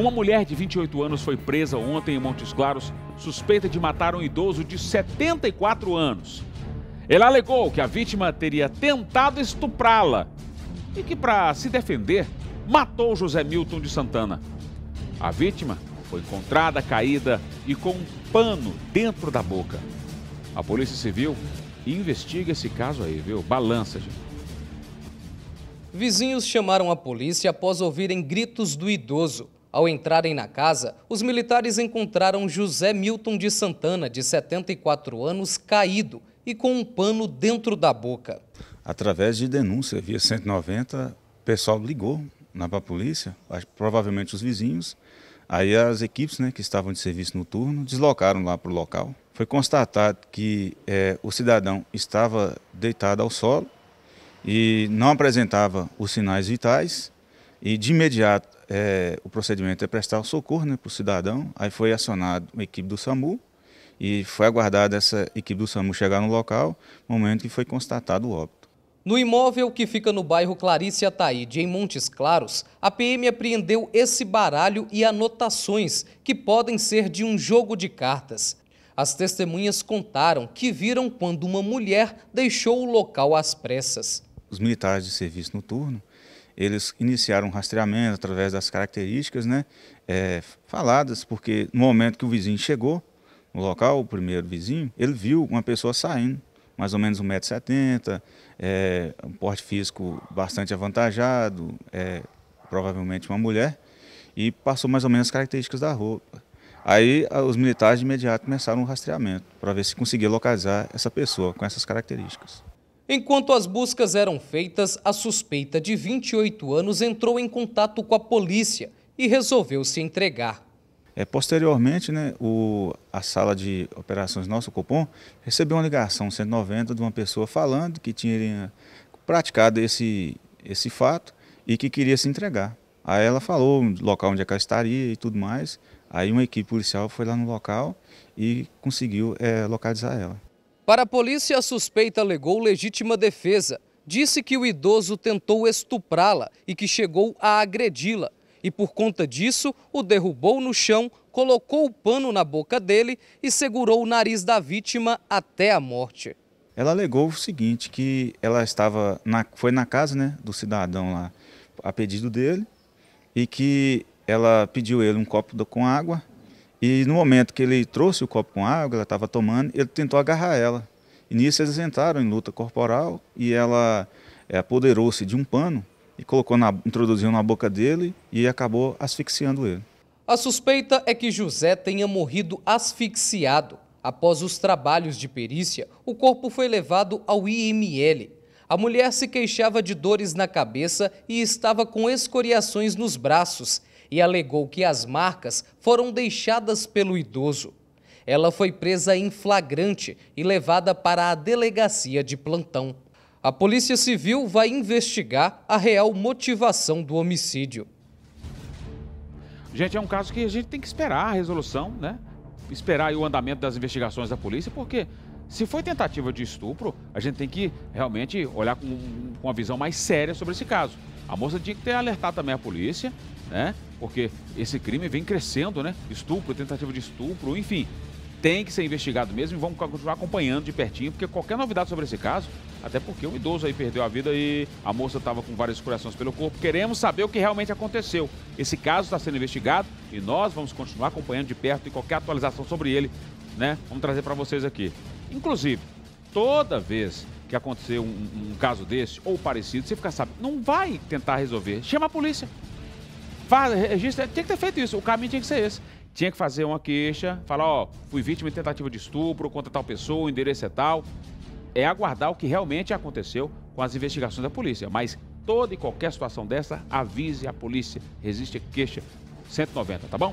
Uma mulher de 28 anos foi presa ontem em Montes Claros, suspeita de matar um idoso de 74 anos. Ela alegou que a vítima teria tentado estuprá-la e que, para se defender, matou José Milton de Santana. A vítima foi encontrada caída e com um pano dentro da boca. A Polícia Civil investiga esse caso aí, viu? Balança, gente. Vizinhos chamaram a polícia após ouvirem gritos do idoso. Ao entrarem na casa, os militares encontraram José Milton de Santana, de 74 anos, caído e com um pano dentro da boca. Através de denúncia via 190, o pessoal ligou na polícia, provavelmente os vizinhos. Aí as equipes né, que estavam de serviço noturno deslocaram lá para o local. Foi constatado que é, o cidadão estava deitado ao solo e não apresentava os sinais vitais e de imediato é, o procedimento é prestar o socorro né, para o cidadão. Aí foi acionado uma equipe do SAMU e foi aguardada essa equipe do SAMU chegar no local, momento que foi constatado o óbito. No imóvel que fica no bairro Clarice Ataíde, em Montes Claros, a PM apreendeu esse baralho e anotações que podem ser de um jogo de cartas. As testemunhas contaram que viram quando uma mulher deixou o local às pressas. Os militares de serviço noturno eles iniciaram um rastreamento através das características né, é, faladas, porque no momento que o vizinho chegou no local, o primeiro vizinho, ele viu uma pessoa saindo, mais ou menos 1,70m, é, um porte físico bastante avantajado, é, provavelmente uma mulher, e passou mais ou menos as características da roupa. Aí os militares de imediato começaram um rastreamento para ver se conseguia localizar essa pessoa com essas características. Enquanto as buscas eram feitas, a suspeita de 28 anos entrou em contato com a polícia e resolveu se entregar. É, posteriormente, né, o, a sala de operações nosso Copom recebeu uma ligação 190 de uma pessoa falando que tinha eh, praticado esse, esse fato e que queria se entregar. Aí ela falou o local onde é ela estaria e tudo mais. Aí uma equipe policial foi lá no local e conseguiu é, localizar ela. Para a polícia, a suspeita alegou legítima defesa. Disse que o idoso tentou estuprá-la e que chegou a agredi-la. E por conta disso, o derrubou no chão, colocou o pano na boca dele e segurou o nariz da vítima até a morte. Ela alegou o seguinte, que ela estava na, foi na casa né, do cidadão lá a pedido dele e que ela pediu ele um copo com água e no momento que ele trouxe o copo com água, ela estava tomando, ele tentou agarrar ela. E nisso eles entraram em luta corporal e ela é, apoderou-se de um pano e colocou na, introduziu na boca dele e acabou asfixiando ele. A suspeita é que José tenha morrido asfixiado. Após os trabalhos de perícia, o corpo foi levado ao IML. A mulher se queixava de dores na cabeça e estava com escoriações nos braços e alegou que as marcas foram deixadas pelo idoso. Ela foi presa em flagrante e levada para a delegacia de plantão. A Polícia Civil vai investigar a real motivação do homicídio. Gente, é um caso que a gente tem que esperar a resolução, né? Esperar o andamento das investigações da polícia, porque se foi tentativa de estupro, a gente tem que realmente olhar com, com uma visão mais séria sobre esse caso. A moça tinha que ter alertado também a polícia, né? porque esse crime vem crescendo, né? Estupro, tentativa de estupro, enfim. Tem que ser investigado mesmo e vamos continuar acompanhando de pertinho, porque qualquer novidade sobre esse caso, até porque um idoso aí perdeu a vida e a moça estava com várias escurações pelo corpo. Queremos saber o que realmente aconteceu. Esse caso está sendo investigado e nós vamos continuar acompanhando de perto e qualquer atualização sobre ele, né? Vamos trazer para vocês aqui. Inclusive, toda vez que acontecer um, um caso desse ou parecido, você fica sabendo, não vai tentar resolver. Chama a polícia. Faz, registra, tinha que ter feito isso, o caminho tinha que ser esse. Tinha que fazer uma queixa, falar, ó, fui vítima de tentativa de estupro contra tal pessoa, o endereço é tal. É aguardar o que realmente aconteceu com as investigações da polícia. Mas toda e qualquer situação dessa, avise a polícia. Resiste queixa 190, tá bom?